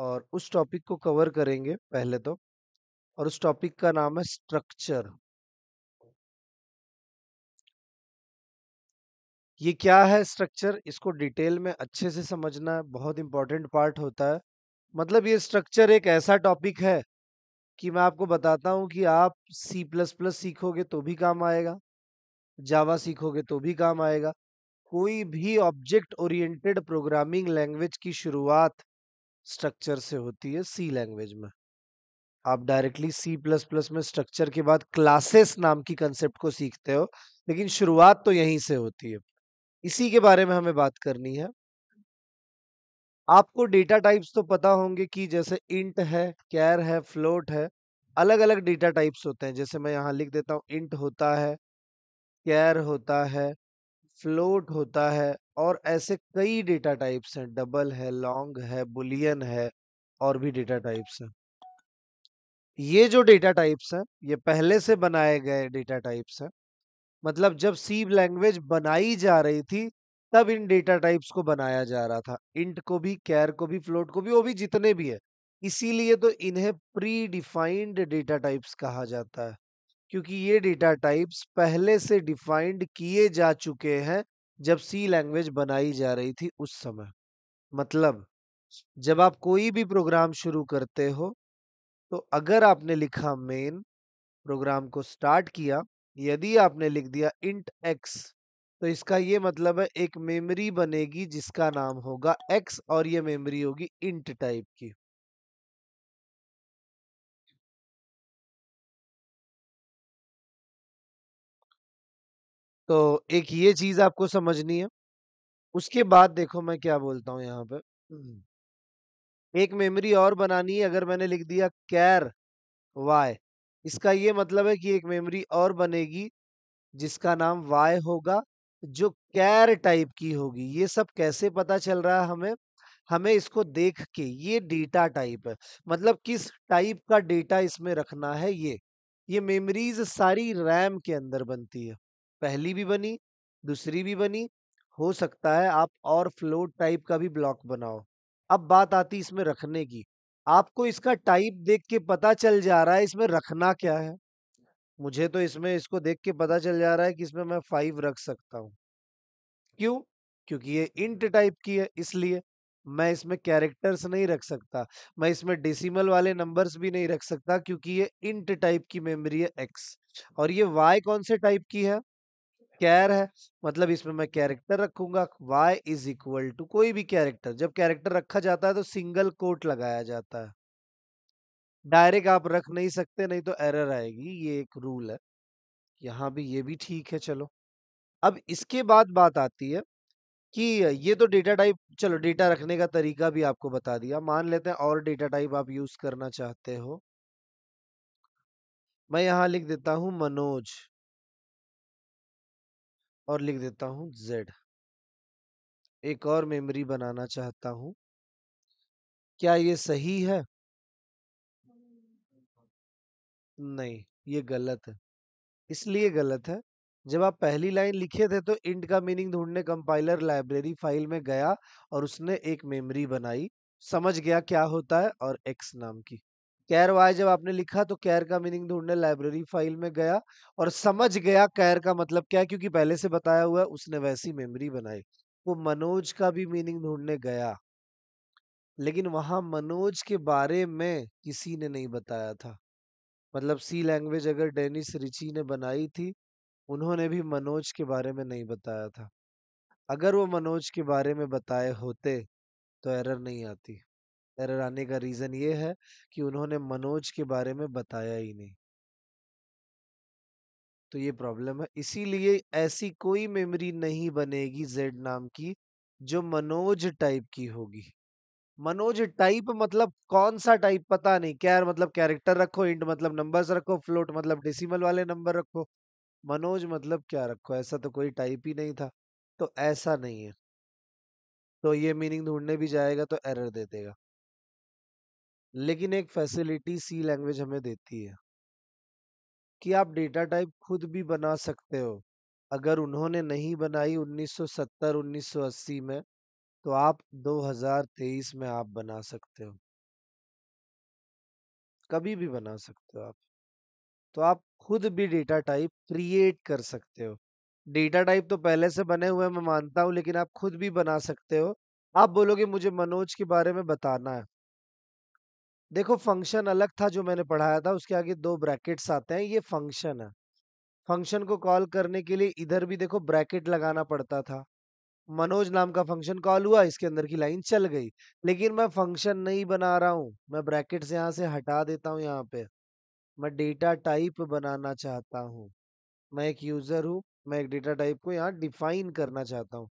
और उस टॉपिक को कवर करेंगे पहले तो और उस टॉपिक का नाम है स्ट्रक्चर ये क्या है स्ट्रक्चर इसको डिटेल में अच्छे से समझना बहुत इंपॉर्टेंट पार्ट होता है मतलब ये स्ट्रक्चर एक ऐसा टॉपिक है कि मैं आपको बताता हूँ कि आप सी प्लस प्लस सीखोगे तो भी काम आएगा जावा सीखोगे तो भी काम आएगा कोई भी ऑब्जेक्ट ओरिएंटेड प्रोग्रामिंग लैंग्वेज की शुरुआत स्ट्रक्चर से होती है सी लैंग्वेज में आप डायरेक्टली सी प्लस प्लस में स्ट्रक्चर के बाद क्लासेस नाम की कंसेप्ट को सीखते हो लेकिन शुरुआत तो यहीं से होती है इसी के बारे में हमें बात करनी है आपको डेटा टाइप्स तो पता होंगे कि जैसे इंट है कैर है फ्लोट है अलग अलग डेटा टाइप्स होते हैं जैसे मैं यहाँ लिख देता हूँ इंट होता है कैर होता है फ्लोट होता है और ऐसे कई डेटा टाइप्स हैं डबल है लॉन्ग है बुलियन है और भी डेटा टाइप्स हैं ये जो डेटा टाइप्स हैं ये पहले से बनाए गए डेटा टाइप्स हैं मतलब जब सी लैंग्वेज बनाई जा रही थी तब इन डेटा टाइप्स को बनाया जा रहा था इंट को भी कैर को भी फ्लोट को भी वो भी जितने भी है इसीलिए तो इन्हें प्री डिफाइंड डेटा टाइप्स कहा जाता है क्योंकि ये डेटा टाइप्स पहले से डिफाइंड किए जा चुके हैं जब सी लैंग्वेज बनाई जा रही थी उस समय मतलब जब आप कोई भी प्रोग्राम शुरू करते हो तो अगर आपने लिखा मेन प्रोग्राम को स्टार्ट किया यदि आपने लिख दिया इंट एक्स तो इसका ये मतलब है एक मेमोरी बनेगी जिसका नाम होगा एक्स और ये मेमोरी होगी इंट टाइप की तो एक ये चीज आपको समझनी है उसके बाद देखो मैं क्या बोलता हूँ यहाँ पे एक मेमोरी और बनानी है अगर मैंने लिख दिया कैर वाई इसका ये मतलब है कि एक मेमोरी और बनेगी जिसका नाम वाई होगा जो कैर टाइप की होगी ये सब कैसे पता चल रहा है हमें हमें इसको देख के ये डेटा टाइप है मतलब किस टाइप का डेटा इसमें रखना है ये ये मेमोरीज सारी रैम के अंदर बनती है पहली भी बनी दूसरी भी बनी हो सकता है आप और फ्लोट टाइप का भी ब्लॉक बनाओ अब बात आती इसमें रखने की आपको इसका टाइप देख के पता चल जा रहा है इसमें रखना क्या है मुझे तो इसमें इसको देख के पता चल जा रहा है कि इसमें मैं फाइव रख सकता हूँ क्यों क्योंकि ये इंट टाइप की है इसलिए मैं इसमें कैरेक्टर्स नहीं रख सकता मैं इसमें डेसिमल वाले नंबर्स भी नहीं रख सकता क्योंकि ये इंट टाइप की मेमोरी है एक्स और ये वाई कौन से टाइप की है कैर है मतलब इसमें मैं कैरेक्टर रखूंगा वाई इज इक्वल टू कोई भी कैरेक्टर जब कैरेक्टर रखा जाता है तो सिंगल कोट लगाया जाता है डायरेक्ट आप रख नहीं सकते नहीं तो एरर आएगी ये एक रूल है यहाँ भी ये भी ठीक है चलो अब इसके बाद बात आती है कि ये तो डेटा टाइप चलो डेटा रखने का तरीका भी आपको बता दिया मान लेते हैं और डेटा टाइप आप यूज करना चाहते हो मैं यहाँ लिख देता हूँ मनोज और लिख देता हूं z एक और मेमोरी बनाना चाहता हूं क्या ये सही है नहीं ये गलत है इसलिए गलत है जब आप पहली लाइन लिखे थे तो इंट का मीनिंग ढूंढने कंपाइलर लाइब्रेरी फाइल में गया और उसने एक मेमोरी बनाई समझ गया क्या होता है और एक्स नाम की कैर वाई जब आपने लिखा तो कैर का मीनिंग ढूंढने लाइब्रेरी फाइल में गया और समझ गया कैर का मतलब क्या क्योंकि पहले से बताया हुआ है उसने वैसी मेमोरी बनाई वो मनोज का भी मीनिंग ढूंढने गया लेकिन वहां मनोज के बारे में किसी ने नहीं बताया था मतलब सी लैंग्वेज अगर डेनिस रिची ने बनाई थी उन्होंने भी मनोज के बारे में नहीं बताया था अगर वो मनोज के बारे में बताए होते तो एरर नहीं आती एरर आने का रीज़न ये है कि उन्होंने मनोज के बारे में बताया ही नहीं तो ये प्रॉब्लम है इसीलिए ऐसी कोई मेमोरी नहीं बनेगी जेड नाम की जो मनोज टाइप की होगी मनोज टाइप मतलब कौन सा टाइप पता नहीं कैर मतलब कैरेक्टर रखो इंट मतलब नंबर्स रखो फ्लोट मतलब डेसिमल वाले नंबर रखो मनोज मतलब क्या रखो ऐसा तो कोई टाइप ही नहीं था तो ऐसा नहीं है तो ये मीनिंग ढूंढने भी जाएगा तो एरर दे देगा लेकिन एक फैसिलिटी सी लैंग्वेज हमें देती है कि आप डेटा टाइप खुद भी बना सकते हो अगर उन्होंने नहीं बनाई 1970 1980 में तो आप 2023 में आप बना सकते हो कभी भी बना सकते हो आप तो आप खुद भी डेटा टाइप क्रिएट कर सकते हो डेटा टाइप तो पहले से बने हुए मैं मानता हूँ लेकिन आप खुद भी बना सकते हो आप बोलोगे मुझे मनोज के बारे में बताना है देखो फंक्शन अलग था जो मैंने पढ़ाया था उसके आगे दो ब्रैकेट्स आते हैं ये फंक्शन है फंक्शन को कॉल करने के लिए इधर भी देखो ब्रैकेट लगाना पड़ता था मनोज नाम का फंक्शन कॉल हुआ इसके अंदर की लाइन चल गई लेकिन मैं फंक्शन नहीं बना रहा हूँ मैं ब्रैकेट्स यहाँ से हटा देता हूँ यहाँ पे मैं डेटा टाइप बनाना चाहता हूँ मैं एक यूजर हूँ मैं एक डेटा टाइप को यहाँ डिफाइन करना चाहता हूँ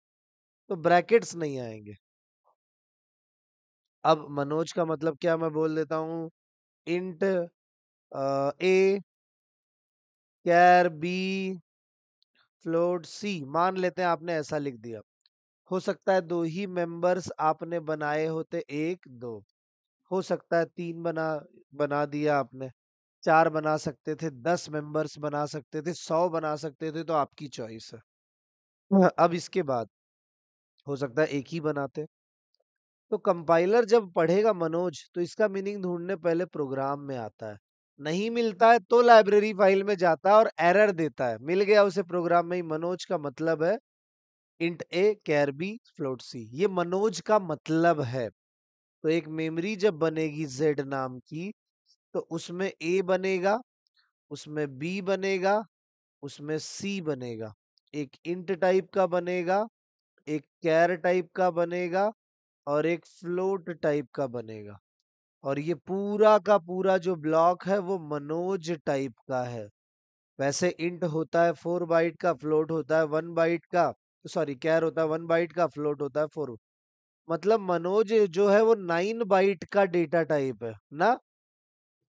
तो ब्रैकेट्स नहीं आएंगे अब मनोज का मतलब क्या मैं बोल देता हूं int A char B float C मान लेते हैं आपने ऐसा लिख दिया हो सकता है दो ही मेंबर्स आपने बनाए होते एक दो हो सकता है तीन बना बना दिया आपने चार बना सकते थे दस मेंबर्स बना सकते थे सौ बना सकते थे तो आपकी चॉइस है अब इसके बाद हो सकता है एक ही बनाते तो कंपाइलर जब पढ़ेगा मनोज तो इसका मीनिंग ढूंढने पहले प्रोग्राम में आता है नहीं मिलता है तो लाइब्रेरी फाइल में जाता है और एरर देता है मिल गया उसे प्रोग्राम में ही मनोज का मतलब है int A char B float C ये मनोज का मतलब है तो एक मेमोरी जब बनेगी जेड नाम की तो उसमें ए बनेगा उसमें बी बनेगा उसमें सी बनेगा एक इंट टाइप का बनेगा एक कैर टाइप का बनेगा और एक फ्लोट टाइप का बनेगा और ये पूरा का पूरा जो ब्लॉक है वो मनोज टाइप का है वैसे इंट होता है फोर बाइट का फ्लोट होता है वन बाइट का सॉरी कैर होता है वन बाइट का फ्लोट होता है फोर मतलब मनोज जो है वो नाइन बाइट का डेटा टाइप है ना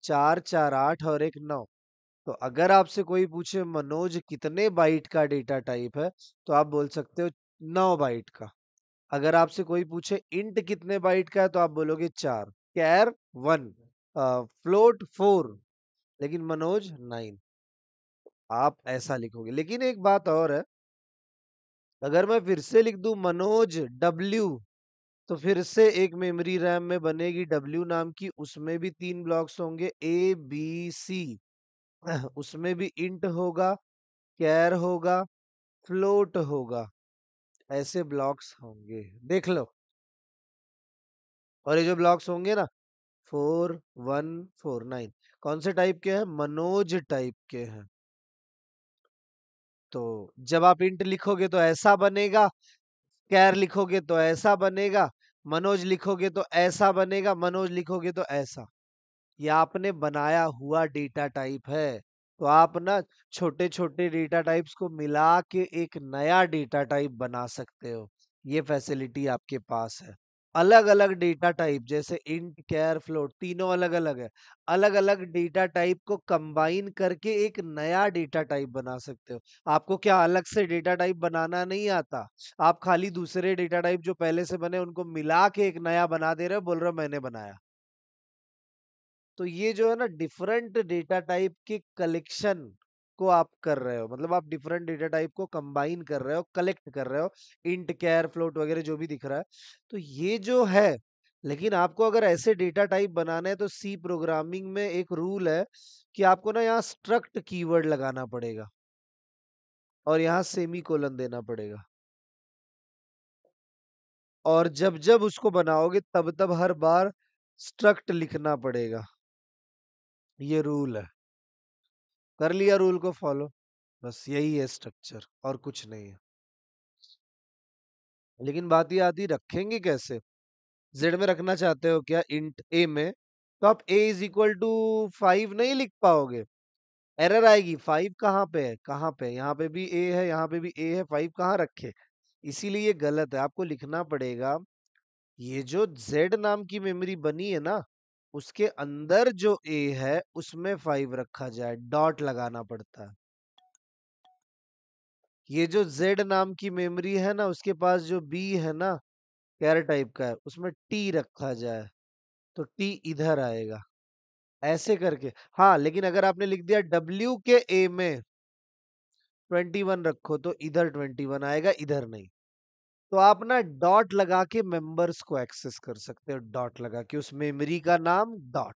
चार चार आठ और एक नौ तो अगर आपसे कोई पूछे मनोज कितने बाइट का डेटा टाइप है तो आप बोल सकते हो नौ बाइट का अगर आपसे कोई पूछे इंट कितने बाइट का है तो आप बोलोगे चार कैर वन फ्लोट फोर लेकिन मनोज नाइन आप ऐसा लिखोगे लेकिन एक बात और है अगर मैं फिर से लिख दू मनोज डब्ल्यू तो फिर से एक मेमोरी रैम में बनेगी डब्ल्यू नाम की उसमें भी तीन ब्लॉक्स होंगे ए बी सी उसमें भी इंट होगा कैर होगा फ्लोट होगा ऐसे ब्लॉक्स होंगे देख लो और ये जो ब्लॉक्स होंगे ना फोर वन फोर नाइन कौन से टाइप के हैं मनोज टाइप के हैं तो जब आप इंट लिखोगे तो ऐसा बनेगा कैर लिखोगे तो ऐसा बनेगा मनोज लिखोगे तो ऐसा बनेगा मनोज लिखोगे तो ऐसा ये आपने बनाया हुआ डेटा टाइप है तो आप ना छोटे छोटे डेटा टाइप्स को मिला के एक नया डेटा टाइप बना सकते हो ये फैसिलिटी आपके पास है अलग अलग डेटा टाइप जैसे इंट कैर फ्लोट तीनों अलग अलग है अलग अलग डेटा टाइप को कंबाइन करके एक नया डेटा टाइप बना सकते हो आपको क्या अलग से डेटा टाइप बनाना नहीं आता आप खाली दूसरे डेटा टाइप जो पहले से बने उनको मिला के एक नया बना दे रहे हो बोल रहे हो मैंने बनाया तो ये जो है ना डिफरेंट डेटा टाइप के कलेक्शन को आप कर रहे हो मतलब आप डिफरेंट डेटा टाइप को कंबाइन कर रहे हो कलेक्ट कर रहे हो इंट कैर फ्लोट वगैरह जो भी दिख रहा है तो ये जो है लेकिन आपको अगर ऐसे डेटा टाइप बनाना है तो सी प्रोग्रामिंग में एक रूल है कि आपको ना यहाँ स्ट्रक्ट कीवर्ड लगाना पड़ेगा और यहाँ सेमी कोलन देना पड़ेगा और जब जब उसको बनाओगे तब तब हर बार स्ट्रक्ट लिखना पड़ेगा ये रूल है कर लिया रूल को फॉलो बस यही है स्ट्रक्चर और कुछ नहीं है लेकिन बात ये आती रखेंगे कैसे जेड में रखना चाहते हो क्या इंट ए में तो आप A is equal to five नहीं लिख पाओगे एरर आएगी फाइव कहाँ पे है कहाँ पे यहाँ पे भी ए है यहाँ पे भी ए है फाइव कहाँ रखे इसीलिए ये गलत है आपको लिखना पड़ेगा ये जो जेड नाम की मेमोरी बनी है ना उसके अंदर जो ए है उसमें फाइव रखा जाए डॉट लगाना पड़ता है ये जो जेड नाम की मेमोरी है ना उसके पास जो बी है ना कैर टाइप का है उसमें टी रखा जाए तो टी इधर आएगा ऐसे करके हाँ लेकिन अगर आपने लिख दिया डब्ल्यू के ए में ट्वेंटी वन रखो तो इधर ट्वेंटी वन आएगा इधर नहीं तो आप ना डॉट लगा के मेंबर्स को एक्सेस कर सकते हो डॉट लगा के उस मेमोरी का नाम डॉट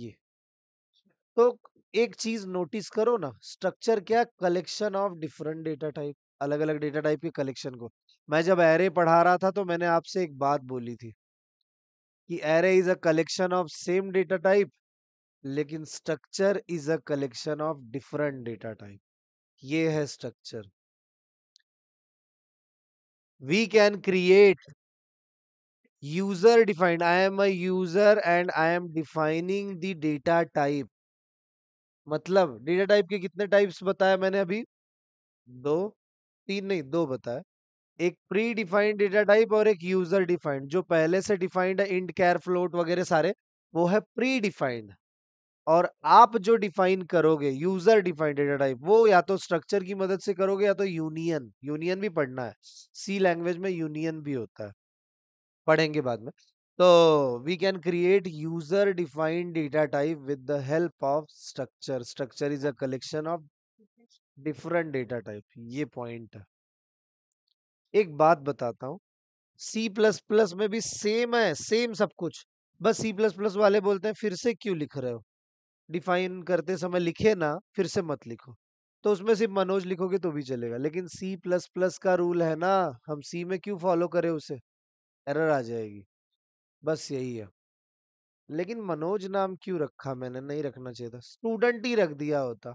ये तो एक चीज नोटिस करो ना स्ट्रक्चर क्या collection of different data type अलग अलग डेटा टाइप के कलेक्शन को मैं जब एरे पढ़ा रहा था तो मैंने आपसे एक बात बोली थी कि array is a collection of same data type लेकिन structure is a collection of different data type ये है structure we can create user defined i am a user and i am defining the data type मतलब data type के कितने types बताया मैंने अभी दो तीन नहीं दो बताया एक प्री डिफाइंड डेटा टाइप और एक यूजर डिफाइंड जो पहले से डिफाइंड है इंट कैर फ्लोट वगैरह सारे वो है प्री डिफाइंड और आप जो डिफाइन करोगे यूजर डिफाइंड डेटा टाइप वो या तो स्ट्रक्चर की मदद से करोगे या तो यूनियन यूनियन भी पढ़ना है सी लैंग्वेज में यूनियन भी होता है पढ़ेंगे बाद में तो we can create user defined data type with the help of structure structure is a collection of different data type ये पॉइंट है एक बात बताता हूँ सी प्लस प्लस में भी सेम है सेम सब कुछ बस सी प्लस प्लस वाले बोलते हैं फिर से क्यों लिख रहे हो डिफाइन करते समय लिखे ना फिर से मत लिखो तो उसमें सिर्फ मनोज लिखोगे तो भी चलेगा लेकिन सी प्लस प्लस का रूल है ना हम सी में क्यों फॉलो करें उसे एरर आ जाएगी बस यही है लेकिन मनोज नाम क्यों रखा मैंने नहीं रखना चाहिए था स्टूडेंट ही रख दिया होता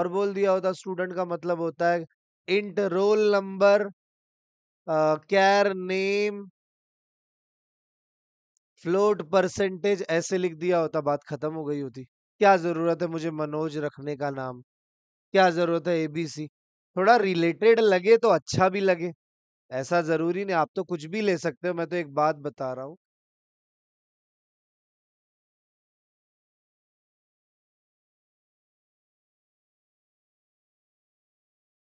और बोल दिया होता स्टूडेंट का मतलब होता है int roll number char name float percentage ऐसे लिख दिया होता बात खत्म हो गई होती क्या जरूरत है मुझे मनोज रखने का नाम क्या जरूरत है एबीसी थोड़ा रिलेटेड लगे तो अच्छा भी लगे ऐसा जरूरी नहीं आप तो कुछ भी ले सकते हो मैं तो एक बात बता रहा हूँ